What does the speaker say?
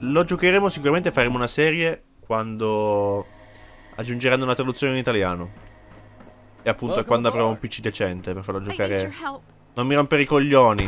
Lo giocheremo sicuramente, faremo una serie quando aggiungeranno una traduzione in italiano. E appunto è oh, quando oh, avrò un oh. PC decente per farlo giocare. Non mi rompere i coglioni.